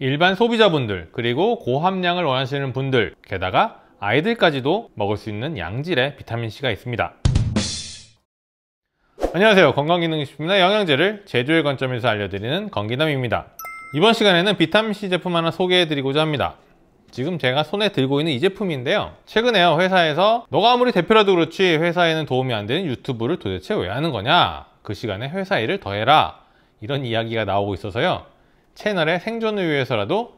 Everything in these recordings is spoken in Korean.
일반 소비자분들 그리고 고함량을 원하시는 분들 게다가 아이들까지도 먹을 수 있는 양질의 비타민C가 있습니다 안녕하세요 건강기능식품이나 영양제를 제조의 관점에서 알려드리는 건기남입니다 이번 시간에는 비타민C 제품 하나 소개해드리고자 합니다 지금 제가 손에 들고 있는 이 제품인데요 최근에요 회사에서 너가 아무리 대표라도 그렇지 회사에는 도움이 안 되는 유튜브를 도대체 왜 하는 거냐 그 시간에 회사 일을 더해라 이런 이야기가 나오고 있어서요 채널의 생존을 위해서라도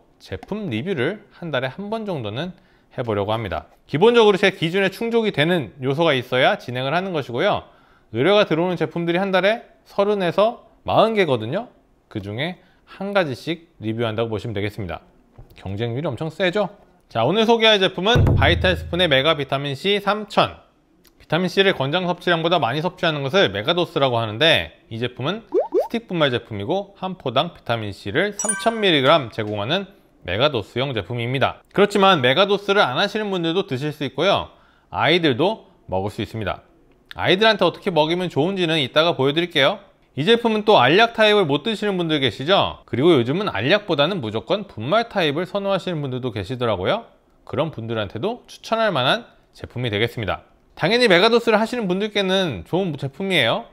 제품 리뷰를 한 달에 한 번 정도는 해보려고 합니다. 기본적으로 제 기준에 충족이 되는 요소가 있어야 진행을 하는 것이고요. 의뢰가 들어오는 제품들이 한 달에 30에서 40개거든요. 그 중에 한 가지씩 리뷰한다고 보시면 되겠습니다. 경쟁률이 엄청 세죠? 자, 오늘 소개할 제품은 바이탈 스푼의 메가 비타민 C 3000. 비타민 C를 권장 섭취량보다 많이 섭취하는 것을 메가도스라고 하는데 이 제품은 스틱분말 제품이고 한 포당 비타민C를 3000mg 제공하는 메가도스형 제품입니다. 그렇지만 메가도스를 안 하시는 분들도 드실 수 있고요. 아이들도 먹을 수 있습니다. 아이들한테 어떻게 먹이면 좋은지는 이따가 보여드릴게요. 이 제품은 또 알약 타입을 못 드시는 분들 계시죠? 그리고 요즘은 알약보다는 무조건 분말 타입을 선호하시는 분들도 계시더라고요. 그런 분들한테도 추천할 만한 제품이 되겠습니다. 당연히 메가도스를 하시는 분들께는 좋은 제품이에요.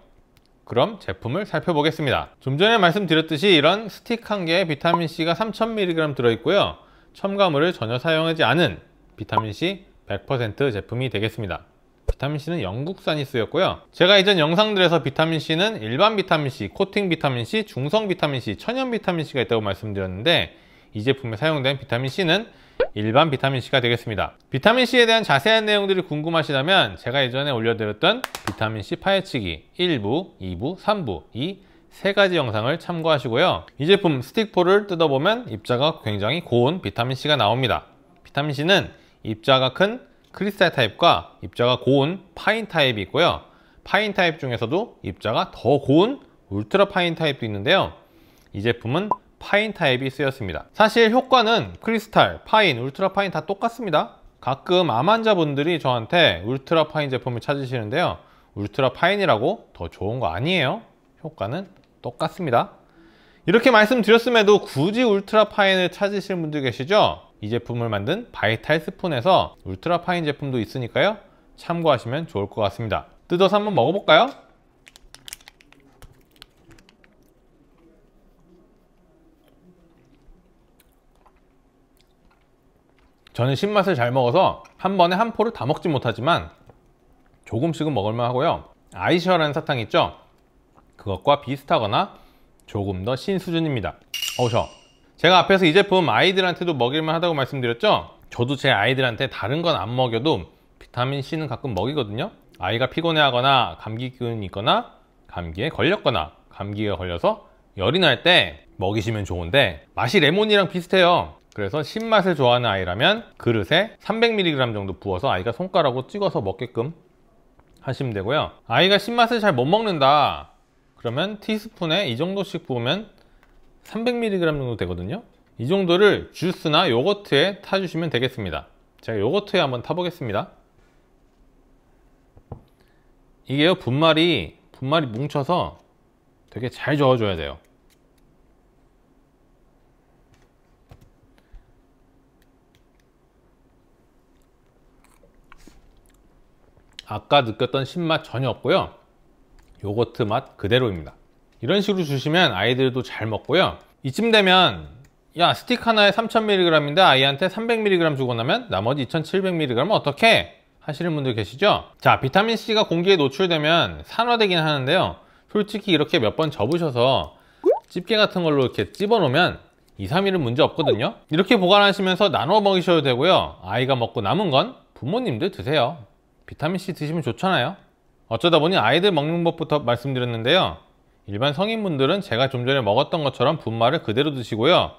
그럼 제품을 살펴보겠습니다. 좀 전에 말씀드렸듯이 이런 스틱 한 개에 비타민C가 3000mg 들어있고요. 첨가물을 전혀 사용하지 않은 비타민C 100% 제품이 되겠습니다. 비타민C는 영국산이 쓰였고요. 제가 이전 영상들에서 비타민C는 일반 비타민C, 코팅 비타민C, 중성 비타민C, 천연 비타민C가 있다고 말씀드렸는데 이 제품에 사용된 비타민C는 일반 비타민C가 되겠습니다. 비타민C에 대한 자세한 내용들이 궁금하시다면 제가 예전에 올려드렸던 비타민C 파헤치기 1부, 2부, 3부 이 세 가지 영상을 참고하시고요. 이 제품 스틱포를 뜯어보면 입자가 굉장히 고운 비타민C가 나옵니다. 비타민C는 입자가 큰 크리스탈 타입과 입자가 고운 파인 타입이 있고요. 파인 타입 중에서도 입자가 더 고운 울트라 파인 타입도 있는데요. 이 제품은 파인 타입이 쓰였습니다. 사실 효과는 크리스탈, 파인, 울트라 파인 다 똑같습니다. 가끔 암 환자분들이 저한테 울트라 파인 제품을 찾으시는데요. 울트라 파인이라고 더 좋은 거 아니에요. 효과는 똑같습니다. 이렇게 말씀드렸음에도 굳이 울트라 파인을 찾으실 분들 계시죠? 이 제품을 만든 바이탈 스폰에서 울트라 파인 제품도 있으니까요. 참고하시면 좋을 것 같습니다. 뜯어서 한번 먹어볼까요? 저는 신맛을 잘 먹어서 한 번에 한 포를 다 먹지 못하지만 조금씩은 먹을만 하고요 아이셔라는 사탕 있죠? 그것과 비슷하거나 조금 더 신수준입니다 어셔 우 제가 앞에서 이 제품 아이들한테도 먹일만 하다고 말씀드렸죠? 저도 제 아이들한테 다른 건 안 먹여도 비타민C는 가끔 먹이거든요 아이가 피곤해하거나 감기 기운이 있거나 감기에 걸렸거나 감기가 걸려서 열이 날 때 먹이시면 좋은데 맛이 레몬이랑 비슷해요 그래서 신맛을 좋아하는 아이라면 그릇에 300mg 정도 부어서 아이가 손가락으로 찍어서 먹게끔 하시면 되고요 아이가 신맛을 잘 못 먹는다 그러면 티스푼에 이 정도씩 부으면 300mg 정도 되거든요 이 정도를 주스나 요거트에 타주시면 되겠습니다 제가 요거트에 한번 타보겠습니다 이게요 분말이 분말이 뭉쳐서 되게 잘 저어줘야 돼요 아까 느꼈던 신맛 전혀 없고요 요거트 맛 그대로입니다 이런 식으로 주시면 아이들도 잘 먹고요 이쯤 되면 야 스틱 하나에 3000mg인데 아이한테 300mg 주고 나면 나머지 2700mg은 어떻게 하시는 분들 계시죠? 자 비타민C가 공기에 노출되면 산화되긴 하는데요 솔직히 이렇게 몇 번 접으셔서 집게 같은 걸로 이렇게 집어 놓으면 2, 3일은 문제 없거든요 이렇게 보관하시면서 나눠 먹이셔도 되고요 아이가 먹고 남은 건 부모님들 드세요 비타민C 드시면 좋잖아요 어쩌다 보니 아이들 먹는 법부터 말씀드렸는데요 일반 성인분들은 제가 좀 전에 먹었던 것처럼 분말을 그대로 드시고요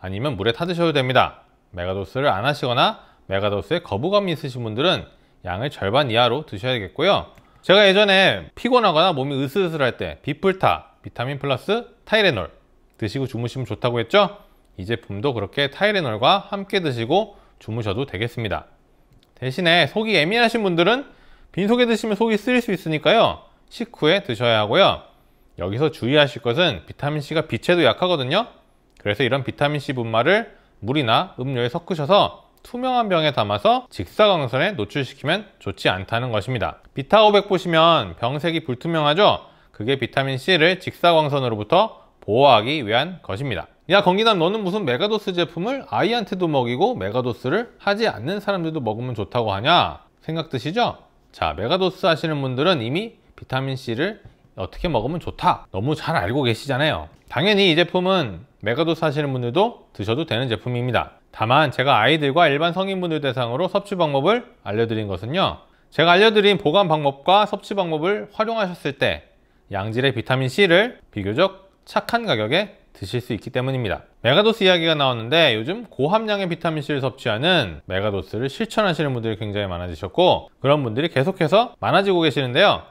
아니면 물에 타드셔도 됩니다 메가도스를 안 하시거나 메가도스에 거부감이 있으신 분들은 양을 절반 이하로 드셔야겠고요 제가 예전에 피곤하거나 몸이 으슬으슬할 때 비풀타, 비타민 플러스, 타이레놀 드시고 주무시면 좋다고 했죠? 이 제품도 그렇게 타이레놀과 함께 드시고 주무셔도 되겠습니다 대신에 속이 예민하신 분들은 빈속에 드시면 속이 쓰릴 수 있으니까요 식후에 드셔야 하고요 여기서 주의하실 것은 비타민C가 빛에도 약하거든요 그래서 이런 비타민C 분말을 물이나 음료에 섞으셔서 투명한 병에 담아서 직사광선에 노출시키면 좋지 않다는 것입니다 비타500 보시면 병색이 불투명하죠? 그게 비타민C를 직사광선으로부터 보호하기 위한 것입니다 야 건기남 너는 무슨 메가도스 제품을 아이한테도 먹이고 메가도스를 하지 않는 사람들도 먹으면 좋다고 하냐 생각 드시죠? 자 메가도스 하시는 분들은 이미 비타민C를 어떻게 먹으면 좋다 너무 잘 알고 계시잖아요 당연히 이 제품은 메가도스 하시는 분들도 드셔도 되는 제품입니다 다만 제가 아이들과 일반 성인분들 대상으로 섭취 방법을 알려드린 것은요 제가 알려드린 보관 방법과 섭취 방법을 활용하셨을 때 양질의 비타민C를 비교적 착한 가격에 드실 수 있기 때문입니다. 메가도스 이야기가 나왔는데 요즘 고함량의 비타민C를 섭취하는 메가도스를 실천하시는 분들이 굉장히 많아지셨고 그런 분들이 계속해서 많아지고 계시는데요.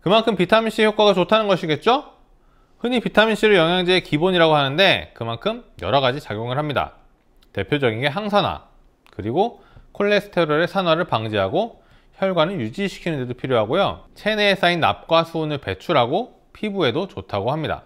그만큼 비타민C 효과가 좋다는 것이겠죠? 흔히 비타민C를 영양제의 기본이라고 하는데 그만큼 여러 가지 작용을 합니다. 대표적인 게 항산화, 그리고 콜레스테롤의 산화를 방지하고 혈관을 유지시키는 데도 필요하고요. 체내에 쌓인 납과 수은을 배출하고 피부에도 좋다고 합니다.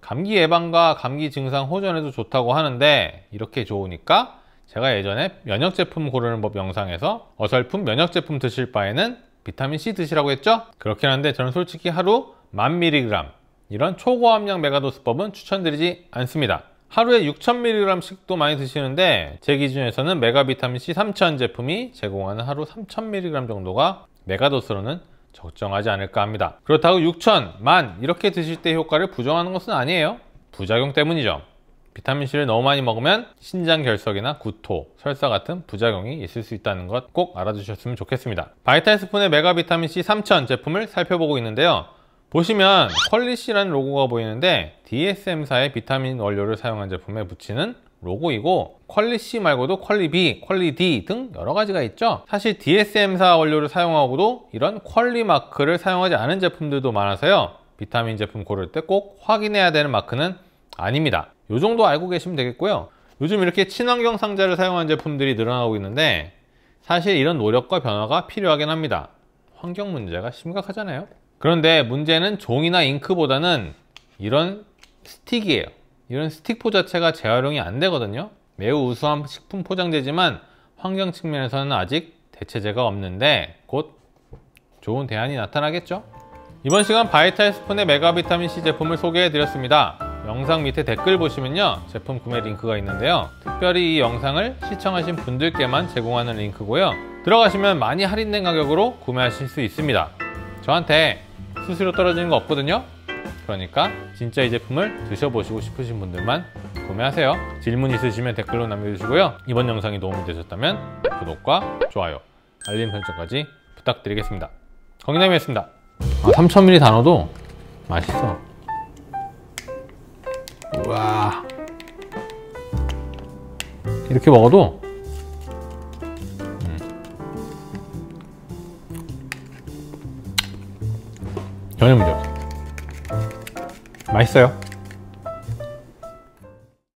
감기 예방과 감기 증상 호전에도 좋다고 하는데 이렇게 좋으니까 제가 예전에 면역 제품 고르는 법 영상에서 어설픈 면역 제품 드실 바에는 비타민C 드시라고 했죠? 그렇긴 한데 저는 솔직히 하루 10,000mg 이런 초고함량 메가도스법은 추천드리지 않습니다. 하루에 6,000mg씩도 많이 드시는데 제 기준에서는 메가비타민C 3000 제품이 제공하는 하루 3,000mg 정도가 메가도스로는 적정하지 않을까 합니다. 그렇다고 6천, 만 이렇게 드실 때 효과를 부정하는 것은 아니에요. 부작용 때문이죠. 비타민C를 너무 많이 먹으면 신장 결석이나 구토, 설사 같은 부작용이 있을 수 있다는 것 꼭 알아두셨으면 좋겠습니다. 바이탈 스푼의 메가 비타민C 3000 제품을 살펴보고 있는데요. 보시면 퀄리시라는 로고가 보이는데 DSM사의 비타민 원료를 사용한 제품에 붙이는 로고이고 퀄리 C 말고도 퀄리 B, 퀄리 D 등 여러 가지가 있죠 사실 DSM사 원료를 사용하고도 이런 퀄리 마크를 사용하지 않은 제품들도 많아서요 비타민 제품 고를 때 꼭 확인해야 되는 마크는 아닙니다 이 정도 알고 계시면 되겠고요 요즘 이렇게 친환경 상자를 사용한 제품들이 늘어나고 있는데 사실 이런 노력과 변화가 필요하긴 합니다 환경 문제가 심각하잖아요 그런데 문제는 종이나 잉크보다는 이런 스틱이에요 이런 스틱포 자체가 재활용이 안 되거든요 매우 우수한 식품 포장재지만 환경 측면에서는 아직 대체제가 없는데 곧 좋은 대안이 나타나겠죠? 이번 시간 바이탈 스푼의 메가비타민C 제품을 소개해드렸습니다. 영상 밑에 댓글 보시면요. 제품 구매 링크가 있는데요. 특별히 이 영상을 시청하신 분들께만 제공하는 링크고요. 들어가시면 많이 할인된 가격으로 구매하실 수 있습니다. 저한테 수수료 떨어지는 거 없거든요. 그러니까 진짜 이 제품을 드셔보시고 싶으신 분들만 구매하세요. 질문 있으시면 댓글로 남겨주시고요. 이번 영상이 도움이 되셨다면 구독과 좋아요, 알림 설정까지 부탁드리겠습니다. 건기남이었습니다 아, 3000ml 단어도 맛있어. 우와. 이렇게 먹어도 했어요